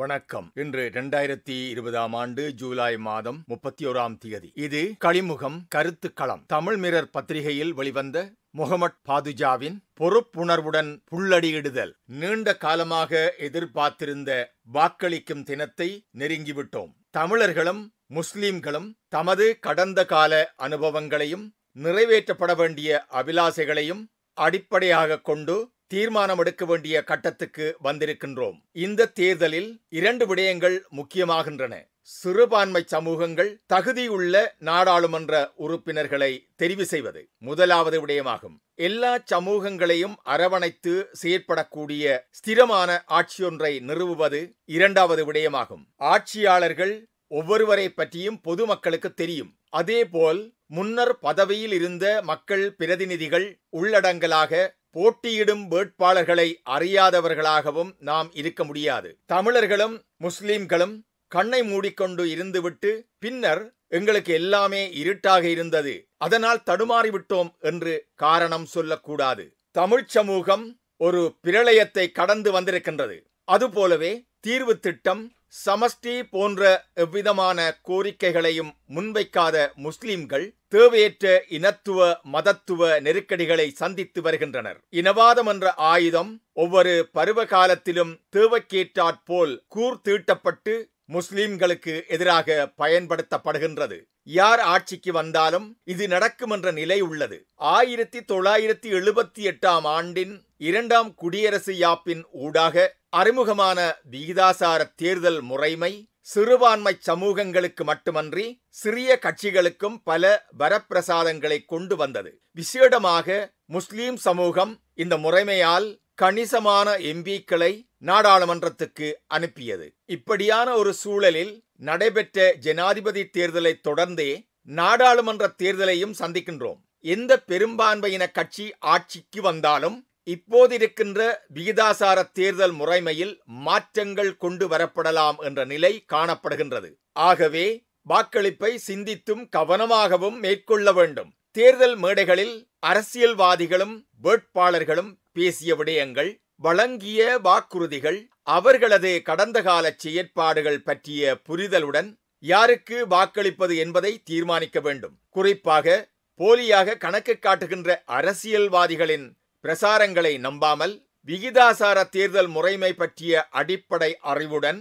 வணக்கம் இன்று இரண்டாயிரத்தி இருபதாம் ஆண்டு ஜூலை மாதம் முப்பத்தி ஓராம் தேதி இது களிமுகம் கருத்து களம் தமிழ் மிரர் பத்திரிகையில் வெளிவந்த முகமட் பாதுஜாவின் பொறுப்புணர்வுடன் புள்ளடியிடுதல் நீண்ட காலமாக எதிர்பார்த்திருந்த வாக்களிக்கும் தினத்தை நெருங்கிவிட்டோம் தமிழர்களும் முஸ்லிம்களும் தமது கடந்த கால அனுபவங்களையும் நிறைவேற்றப்பட வேண்டிய அபிலாசைகளையும் அடிப்படையாக கொண்டு தீர்மானம் எடுக்க வேண்டிய கட்டத்துக்கு வந்திருக்கின்றோம் இந்த தேர்தலில் இரண்டு விடயங்கள் முக்கியமாகின்றன சிறுபான்மை சமூகங்கள் தகுதியுள்ள நாடாளுமன்ற உறுப்பினர்களை தெரிவு செய்வது முதலாவது விடயமாகும் எல்லா சமூகங்களையும் அரவணைத்து செயற்படக்கூடிய ஸ்திரமான ஆட்சியொன்றை நிறுவுவது இரண்டாவது விடயமாகும் ஆட்சியாளர்கள் ஒவ்வொருவரை பற்றியும் பொதுமக்களுக்கு தெரியும் அதேபோல் முன்னர் பதவியில் இருந்த மக்கள் பிரதிநிதிகள் உள்ளடங்கலாக போட்டியிடும் வேட்பாளர்களை அறியாதவர்களாகவும் நாம் இருக்க முடியாது தமிழர்களும் முஸ்லிம்களும் கண்ணை மூடிக்கொண்டு இருந்துவிட்டு பின்னர் எங்களுக்கு எல்லாமே இருட்டாக இருந்தது அதனால் தடுமாறிவிட்டோம் என்று காரணம் சொல்லக்கூடாது தமிழ் சமூகம் ஒரு பிரளயத்தை கடந்து வந்திருக்கின்றது அதுபோலவே தீர்வு திட்டம் சமஷ்டி போன்ற எவ்விதமான கோரிக்கைகளையும் முன்வைக்காத முஸ்லிம்கள் தேவையற்ற இனத்துவ மதத்துவ நெருக்கடிகளை சந்தித்து வருகின்றனர் இனவாதம் என்ற ஆயுதம் ஒவ்வொரு பருவ காலத்திலும் தேவைக்கேற்றாற்போல் தீட்டப்பட்டு முஸ்லிம்களுக்கு எதிராக பயன்படுத்தப்படுகின்றது யார் ஆட்சிக்கு வந்தாலும் இது நடக்கும் என்ற நிலை உள்ளது ஆயிரத்தி தொள்ளாயிரத்தி எழுபத்தி எட்டாம் ஆண்டின் இரண்டாம் குடியரசு யாப்பின் ஊடாக அறிமுகமான விகிதாசார தேர்தல் முறைமை சிறுபான்மை சமூகங்களுக்கு மட்டுமன்றி சிறிய கட்சிகளுக்கும் பல வரப்பிரசாதங்களை கொண்டு வந்தது விசேடமாக முஸ்லீம் சமூகம் இந்த முறைமையால் கணிசமான எம்பிக்களை நாடாளுமன்றத்துக்கு அனுப்பியது இப்படியான ஒரு சூழலில் நடைபெற்ற ஜனாதிபதி தேர்தலை தொடர்ந்தே நாடாளுமன்ற தேர்தலையும் சந்திக்கின்றோம் எந்த பெரும்பான்மையின கட்சி ஆட்சிக்கு வந்தாலும் இப்போதிருக்கின்ற விகிதாசார தேர்தல் முறைமையில் மாற்றங்கள் கொண்டு வரப்படலாம் என்ற நிலை காணப்படுகின்றது ஆகவே வாக்களிப்பை சிந்தித்தும் கவனமாகவும் மேற்கொள்ள வேண்டும் தேர்தல் மேடைகளில் அரசியல்வாதிகளும் வேட்பாளர்களும் பேசிய விடயங்கள் வழங்கிய வாக்குறுதிகள் அவர்களது கடந்த கால செயற்பாடுகள் பற்றிய புரிதலுடன் யாருக்கு வாக்களிப்பது என்பதை தீர்மானிக்க வேண்டும் குறிப்பாக போலியாக கணக்கு காட்டுகின்ற அரசியல்வாதிகளின் பிரசாரங்களை நம்பாமல் விகிதாசார தேர்தல் முறைமை பற்றிய அடிப்படை அறிவுடன்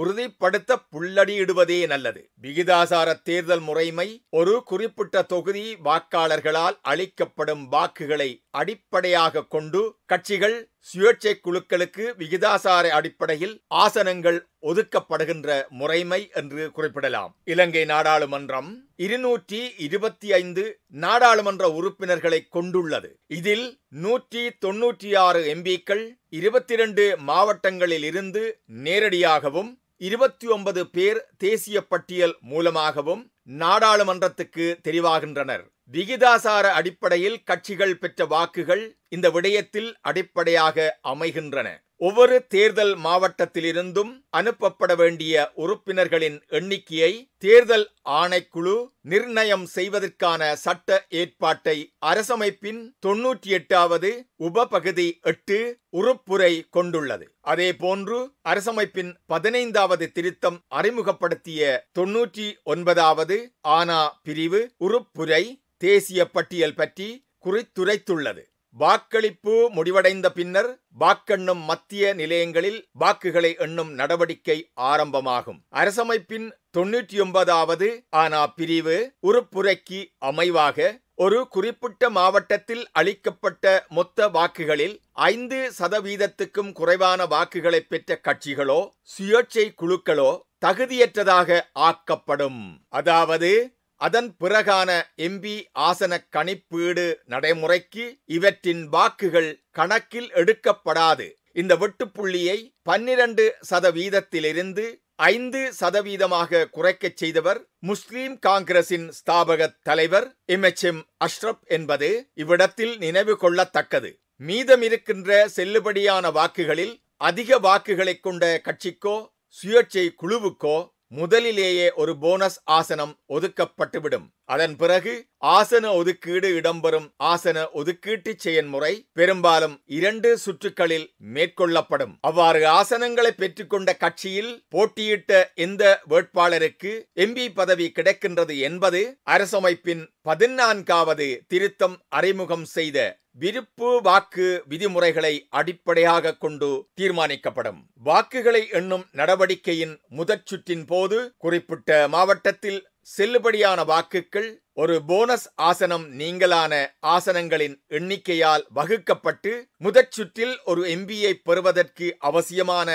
உறுதிப்படுத்த புள்ளடியிடுவதே நல்லது விகிதாசார தேர்தல் முறைமை ஒரு குறிப்பிட்ட தொகுதி வாக்காளர்களால் அளிக்கப்படும் வாக்குகளை அடிப்படையாக கொண்டு கட்சிகள் சுயேட்சை குழுக்களுக்கு விகிதாசார அடிப்படையில் ஆசனங்கள் ஒதுக்கப்படுகின்ற முறைமை என்று குறிப்பிடலாம் இலங்கை நாடாளுமன்றம் இருநூற்றி இருபத்தி ஐந்து நாடாளுமன்ற உறுப்பினர்களை கொண்டுள்ளது இதில் நூற்றி தொன்னூற்றி ஆறு எம்பிக்கள் இருபத்தி இரண்டு மாவட்டங்களில் இருந்து நேரடியாகவும் இருபத்தி ஒன்பது பேர் தேசிய பட்டியல் மூலமாகவும் நாடாளுமன்றத்துக்கு தெரிவாகின்றனர் விகிதாசார அடிப்படையில் கட்சிகள் பெற்ற வாக்குகள் இந்த விடயத்தில் அடிப்படையாக அமைகின்றன ஒவ்வொரு தேர்தல் மாவட்டத்திலிருந்தும் அனுப்பப்பட வேண்டிய உறுப்பினர்களின் எண்ணிக்கையை தேர்தல் ஆணைக்குழு நிர்ணயம் செய்வதற்கான சட்ட ஏற்பாட்டை அரசமைப்பின் தொன்னூற்றி எட்டாவது உபபகுதி எட்டு உறுப்புரை கொண்டுள்ளது அதேபோன்று அரசமைப்பின் பதினைந்தாவது திருத்தம் அறிமுகப்படுத்திய தொன்னூற்றி ஒன்பதாவது ஆனா பிரிவு உறுப்புரை தேசிய பட்டியல் பற்றி குறித்துரைத்துள்ளது வாக்களிப்பு முடிவடைந்த பின்னர் வாக்கெண்ணும் மத்திய நிலையங்களில் வாக்குகளை எண்ணும் நடவடிக்கை ஆரம்பமாகும் அரசமைப்பின் தொன்னூற்றி ஒன்பதாவது ஆனா பிரிவு உறுப்புரைக்கு அமைவாக ஒரு குறிப்பிட்ட மாவட்டத்தில் அளிக்கப்பட்ட மொத்த வாக்குகளில் ஐந்து சதவீதத்துக்கும் குறைவான வாக்குகளை பெற்ற கட்சிகளோ சுயேட்சை குழுக்களோ தகுதியற்றதாக ஆக்கப்படும் அதாவது அதன் பிறகான எம்பி ஆசன கணிப்பீடு நடைமுறைக்கு இவற்றின் வாக்குகள் கணக்கில் எடுக்கப்படாது இந்த வெட்டுப்புள்ளியை பன்னிரண்டு சதவீதத்திலிருந்து ஐந்து சதவீதமாக குறைக்கச் செய்தவர் முஸ்லீம் காங்கிரசின் ஸ்தாபக தலைவர் எம் எச் எம் அஷ்ரப் என்பது இவ்விடத்தில் நினைவு கொள்ளத்தக்கது மீதமிருக்கின்ற செல்லுபடியான வாக்குகளில் அதிக வாக்குகளை கொண்ட கட்சிக்கோ சுயேட்சை குழுவுக்கோ முதலிலேயே ஒரு போனஸ் ஆசனம் ஒதுக்கப்பட்டுவிடும் அதன் பிறகு ஆசன ஒதுக்கீடு இடம்பெறும் ஆசன ஒதுக்கீட்டு செயன்முறை பெரும்பாலும் இரண்டு சுற்றுகளில் மேற்கொள்ளப்படும் அவ்வாறு ஆசனங்களை பெற்றுக்கொண்ட கட்சியில் போட்டியிட்ட எந்த வேட்பாளருக்கு எம்பி பதவி கிடைக்கின்றது என்பது அரசமைப்பின் பதினான்காவது திருத்தம் அறிமுகம் செய்த விருப்பு வாக்கு விதிமுறைகளை அடிப்படையாக கொண்டு தீர்மானிக்கப்படும் வாக்குகளை எண்ணும் நடவடிக்கையின் முதற் சுற்றின் போது குறிப்பிட்ட மாவட்டத்தில் செல்லுபடியான வாக்குகள் ஒரு போனஸ் ஆசனம் நீங்களான ஆசனங்களின் எண்ணிக்கையால் வகுக்கப்பட்டு முதற் சுற்றில் ஒரு எம்பியை பெறுவதற்கு அவசியமான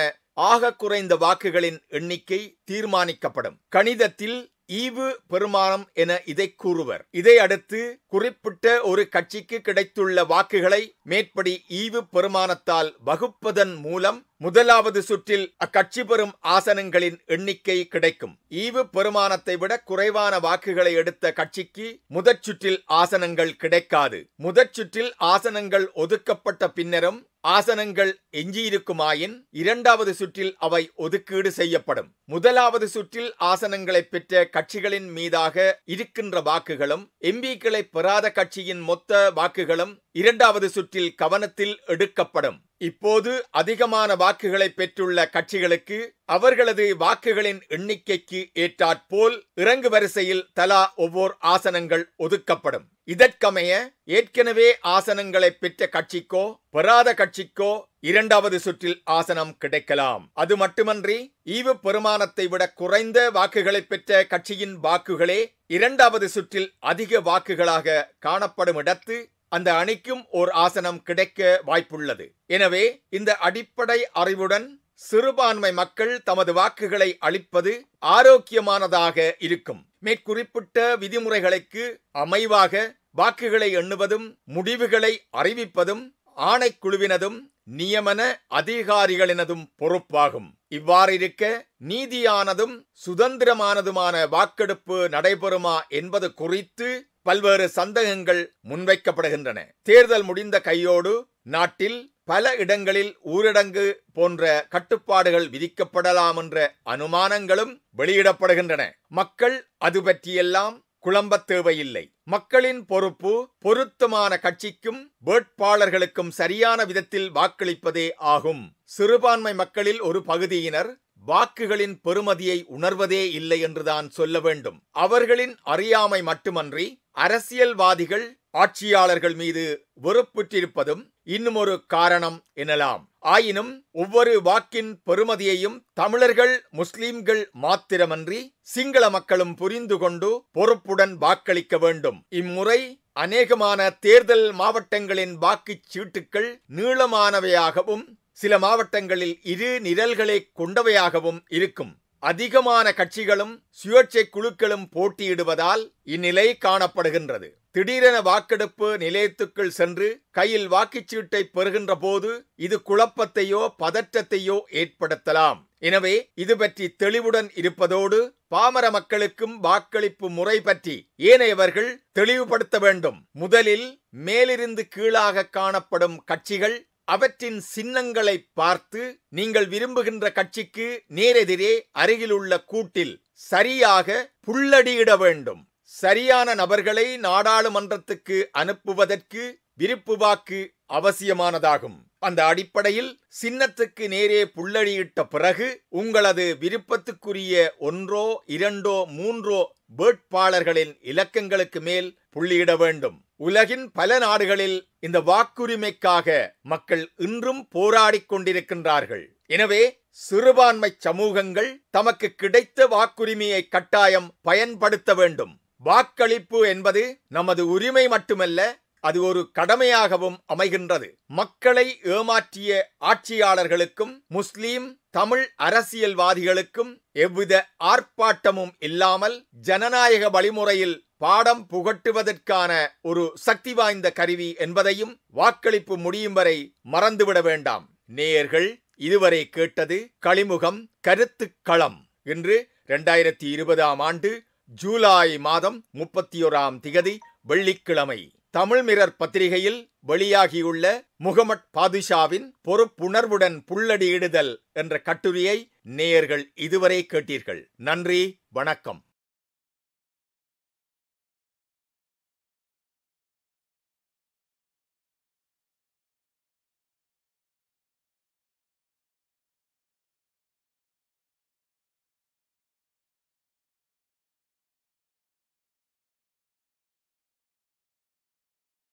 ஆக குறைந்த வாக்குகளின் எண்ணிக்கை தீர்மானிக்கப்படும் கணிதத்தில் ஈவு பெருமானம் என இதை கூறுவர் இதை அடுத்து குறிப்பிட்ட ஒரு கட்சிக்கு கிடைத்துள்ள வாக்குகளை மேற்படி ஈவு பெருமானத்தால் வகுப்பதன் மூலம் முதலாவது சுற்றில் அக்கட்சி பெறும் ஆசனங்களின் எண்ணிக்கை கிடைக்கும் ஈவு பெருமானத்தை விட குறைவான வாக்குகளை எடுத்த கட்சிக்கு முதற் சுற்றில் ஆசனங்கள் கிடைக்காது முதற் சுற்றில் ஆசனங்கள் ஒதுக்கப்பட்ட பின்னரும் ஆசனங்கள் எஞ்சியிருக்குமாயின் இரண்டாவது சுற்றில் அவை ஒதுக்கீடு செய்யப்படும் முதலாவது சுற்றில் ஆசனங்களை பெற்ற கட்சிகளின் மீதாக இருக்கின்ற வாக்குகளும் எம்பிக்களை பெறாத கட்சியின் மொத்த வாக்குகளும் இரண்டாவது சுற்றில் கவனத்தில் எடுக்கப்படும் இப்போது அதிகமான வாக்குகளை பெற்றுள்ள கட்சிகளுக்கு அவர்களது வாக்குகளின் எண்ணிக்கைக்கு ஏற்றாற்போல் இறங்கு வரிசையில் தலா ஒவ்வொரு ஆசனங்கள் ஒதுக்கப்படும் இதற்கமைய ஏற்கனவே ஆசனங்களை பெற்ற கட்சிக்கோ பெறாத கட்சிக்கோ இரண்டாவது சுற்றில் ஆசனம் கிடைக்கலாம் அது மட்டுமன்றி ஈவு பெருமானத்தை விட குறைந்த வாக்குகளை பெற்ற கட்சியின் வாக்குகளே இரண்டாவது சுற்றில் அதிக வாக்குகளாக காணப்படும் இடத்து அந்த அணிக்கும் ஓர் ஆசனம் கிடைக்க வாய்ப்புள்ளது எனவே இந்த அடிப்படை அறிவுடன் சிறுபான்மை மக்கள் தமது வாக்குகளை அளிப்பது ஆரோக்கியமானதாக இருக்கும் மேற்குறிப்பிட்ட விதிமுறைகளுக்கு அமைவாக வாக்குகளை எண்ணுவதும் முடிவுகளை அறிவிப்பதும் ஆணைக்குழுவினதும் நியமன அதிகாரிகளினதும் பொறுப்பாகும் இவ்வாறிருக்க நீதியானதும் சுதந்திரமானதுமான வாக்கெடுப்பு நடைபெறுமா என்பது குறித்து பல்வேறு சந்தேகங்கள் முன்வைக்கப்படுகின்றன தேர்தல் முடிந்த கையோடு நாட்டில் பல இடங்களில் ஊரடங்கு போன்ற கட்டுப்பாடுகள் விதிக்கப்படலாம் என்ற அனுமானங்களும் வெளியிடப்படுகின்றன மக்கள் அது பற்றியெல்லாம் குழம்பத் தேவையில்லை மக்களின் பொறுப்பு பொருத்தமான கட்சிக்கும் வேட்பாளர்களுக்கும் சரியான விதத்தில் வாக்களிப்பதே ஆகும் சிறுபான்மை மக்களில் ஒரு பகுதியினர் வாக்குகளின் பெருமதியை உணர்வதே இல்லை என்றுதான் சொல்ல வேண்டும் அவர்களின் அறியாமை மட்டுமன்றி அரசியல்வாதிகள் ஆட்சியாளர்கள் மீது வெறுப்புற்றிருப்பதும் இன்னும் ஒரு காரணம் எனலாம் ஆயினும் ஒவ்வொரு வாக்கின் பெருமதியையும் தமிழர்கள் முஸ்லிம்கள் மாத்திரமன்றி சிங்கள மக்களும் புரிந்து கொண்டு பொறுப்புடன் வாக்களிக்க வேண்டும் இம்முறை அநேகமான தேர்தல் மாவட்டங்களின் வாக்குச் சீட்டுக்கள் நீளமானவையாகவும் சில மாவட்டங்களில் இரு நிரல்களை கொண்டவையாகவும் இருக்கும் அதிகமான கட்சிகளும் சுயேட்சை குழுக்களும் போட்டியிடுவதால் இந்நிலை காணப்படுகின்றது திடீரென வாக்கெடுப்பு நிலையத்துக்குள் சென்று கையில் வாக்குச்சீட்டை பெறுகின்ற போது இது குழப்பத்தையோ பதற்றத்தையோ ஏற்படுத்தலாம் எனவே இது பற்றி தெளிவுடன் இருப்பதோடு பாமர மக்களுக்கும் வாக்களிப்பு முறை பற்றி ஏனையவர்கள் தெளிவுபடுத்த வேண்டும் முதலில் மேலிருந்து கீழாக காணப்படும் கட்சிகள் அவற்றின் சின்னங்களை பார்த்து நீங்கள் விரும்புகின்ற கட்சிக்கு நேரெதிரே அருகிலுள்ள கூட்டில் சரியாக புள்ளடியிட வேண்டும் சரியான நபர்களை நாடாளுமன்றத்துக்கு அனுப்புவதற்கு விருப்பு வாக்கு அவசியமானதாகும் அந்த அடிப்படையில் சின்னத்துக்கு நேரே புள்ளடியிட்ட பிறகு உங்களது விருப்பத்துக்குரிய ஒன்றோ இரண்டோ மூன்றோ வேட்பாளர்களின் இலக்கங்களுக்கு மேல் புள்ளியிட வேண்டும் உலகின் பல நாடுகளில் இந்த வாக்குரிமைக்காக மக்கள் இன்றும் போராடிக் கொண்டிருக்கின்றார்கள் எனவே சிறுபான்மை சமூகங்கள் தமக்கு கிடைத்த வாக்குரிமையை கட்டாயம் பயன்படுத்த வேண்டும் வாக்களிப்பு என்பது நமது உரிமை மட்டுமல்ல அது ஒரு கடமையாகவும் அமைகின்றது மக்களை ஏமாற்றிய ஆட்சியாளர்களுக்கும் முஸ்லீம் தமிழ் அரசியல்வாதிகளுக்கும் எவ்வித ஆர்ப்பாட்டமும் இல்லாமல் ஜனநாயக வழிமுறையில் பாடம் புகட்டுவதற்கான ஒரு சக்தி வாய்ந்த கருவி என்பதையும் வாக்களிப்பு முடியும் வரை மறந்துவிட வேண்டாம் நேயர்கள் இதுவரை கேட்டது களிமுகம் கருத்து களம் இன்று இரண்டாயிரத்தி இருபதாம் ஆண்டு ஜூலை மாதம் முப்பத்தி ஓராம் திகதி வெள்ளிக்கிழமை தமிழ் மிரர் பத்திரிகையில் வெளியாகியுள்ள முகமட் பாதுஷாவின் பொறுப்புணர்வுடன் புள்ளடியிடுதல் என்ற கட்டுரையை நேயர்கள் இதுவரை கேட்டீர்கள் நன்றி வணக்கம்